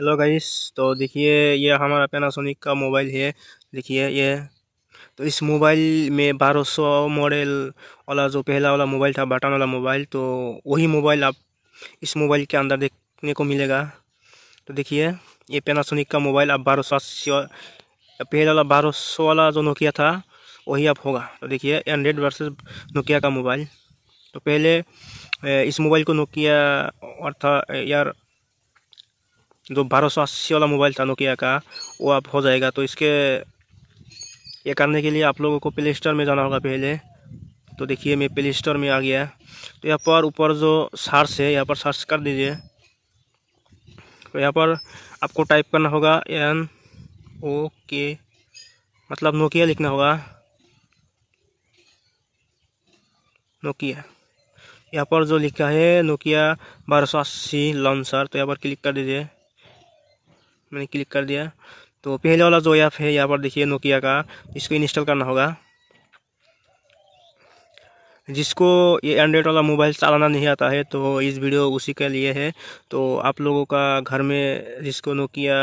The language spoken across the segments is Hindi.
हेलो गाइस तो देखिए ये हमारा पैनासोनिक का मोबाइल है देखिए ये तो इस मोबाइल में बारह सौ मॉडल वाला जो पहला वाला मोबाइल था बटन वाला मोबाइल तो वही मोबाइल आप इस मोबाइल के अंदर देखने को मिलेगा तो देखिए ये पैनासोनिक का मोबाइल आप बारह सौ अस्सी पहला वाला बारह सौ वाला जो नोकिया था वही आप होगा तो देखिए एंड्रेड वर्सेज नोकिया का मोबाइल तो पहले इस मोबाइल को नोकिया और था यार जो बारह सौ अस्सी वाला मोबाइल था नोकिया का वो आप हो जाएगा तो इसके ये करने के लिए आप लोगों को प्ले स्टोर में जाना होगा पहले तो देखिए मैं प्ले स्टोर में आ गया तो यहाँ पर ऊपर जो सर्च है यहाँ पर सर्च कर दीजिए तो यहाँ पर आपको टाइप करना होगा एन ओ के मतलब नोकिया लिखना होगा नोकिया यहाँ पर जो लिखा है नोकिया बारह सौ अस्सी लॉन्चर तो यहाँ पर क्लिक कर दीजिए मैंने क्लिक कर दिया तो पहले वाला जो ऐप है यहाँ पर देखिए नोकिया का इसको इंस्टॉल करना होगा जिसको ये एंड्रॉयड वाला मोबाइल चलाना नहीं आता है तो इस वीडियो उसी के लिए है तो आप लोगों का घर में जिसको नोकिया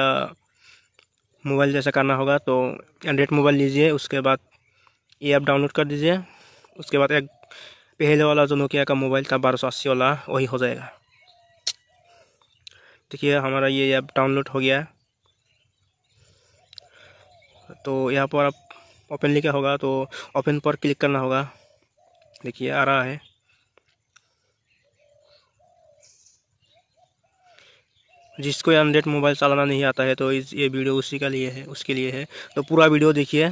मोबाइल जैसा करना होगा तो एंड्रॉयड मोबाइल लीजिए उसके बाद ये ऐप डाउनलोड कर दीजिए उसके बाद एक पहले वाला जो नोकिया का मोबाइल था बारह सौ अस्सी वाला वही हो जाएगा देखिए हमारा ये ऐप डाउनलोड हो गया तो यहाँ पर आप ओपन लिखा होगा तो ओपन पर क्लिक करना होगा देखिए आ रहा है जिसको एंड्रॉइड मोबाइल चलाना नहीं आता है तो इस ये वीडियो उसी का लिए है उसके लिए है तो पूरा वीडियो देखिए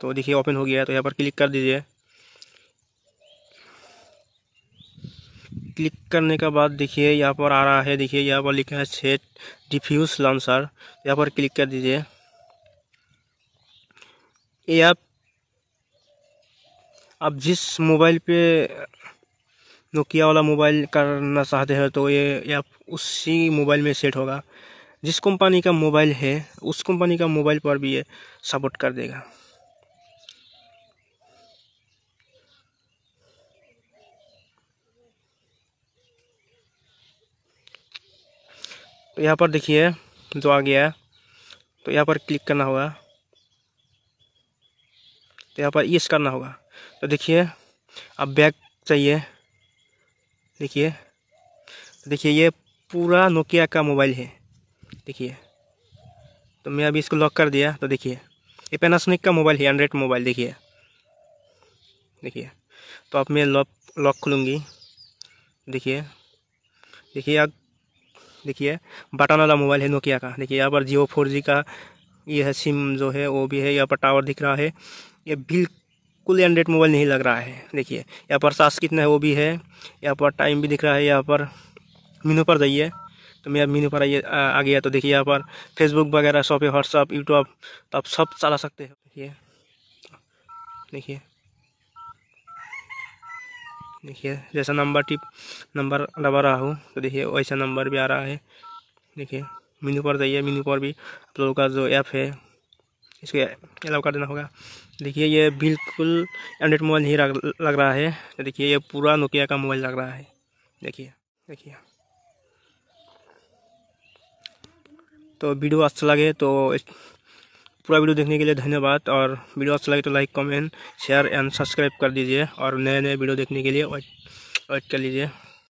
तो देखिए ओपन हो गया है तो यहाँ पर क्लिक कर दीजिए क्लिक करने के बाद देखिए यहाँ पर आ रहा है देखिए यहाँ पर लिखा है सेट डिफ्यूज लॉन्सर यहाँ पर क्लिक कर दीजिए ये आप आप जिस मोबाइल पे नोकिया वाला मोबाइल करना चाहते हैं तो ये आप उसी मोबाइल में सेट होगा जिस कंपनी का मोबाइल है उस कंपनी का मोबाइल पर भी ये सपोर्ट कर देगा तो यहाँ पर देखिए जो आ गया है तो यहाँ पर क्लिक करना होगा तो यहाँ पर यस करना होगा तो देखिए अब बैग चाहिए देखिए देखिए ये पूरा नोकिया का मोबाइल है देखिए तो मैं अभी इसको लॉक कर दिया तो देखिए ये पेनासोनिक का मोबाइल है एंड्रॉइड मोबाइल देखिए देखिए तो अब मैं लॉक लॉक खुलूँगी देखिए देखिए अब देखिए बटन वाला मोबाइल है नोकिया का देखिए यहाँ पर जियो फोर जी का ये है सिम जो है वो भी है यहाँ पर टावर दिख रहा है ये बिल्कुल एंड्रेड मोबाइल नहीं लग रहा है देखिए यहाँ पर सास कितना है वो भी है यहाँ पर टाइम भी दिख रहा है यहाँ पर मीनू पर जाइए तो अब मीनू पर आइए आ गया तो देखिए यहाँ पर फेसबुक वगैरह शॉपिंग व्हाट्सअप यूट्यूब तो आप सब चला सकते हैं देखिए देखिए देखिए जैसा नंबर टिप नंबर दबा रहा हूँ तो देखिए वैसा नंबर भी आ रहा है देखिए मीनू पर जाइए मीनू पर भी आप लोगों का जो ऐप है इसको अलाउ कर देना होगा देखिए ये बिल्कुल एंड्रॉइड मोबाइल नहीं लग रहा है तो देखिए ये पूरा नोकिया का मोबाइल लग रहा है देखिए देखिए तो वीडियो अच्छा लगे तो पूरा वीडियो देखने के लिए धन्यवाद और वीडियो अच्छा लगे तो like comment share and subscribe कर दीजिए और नए नए वीडियो देखने के लिए वेट कर लीजिए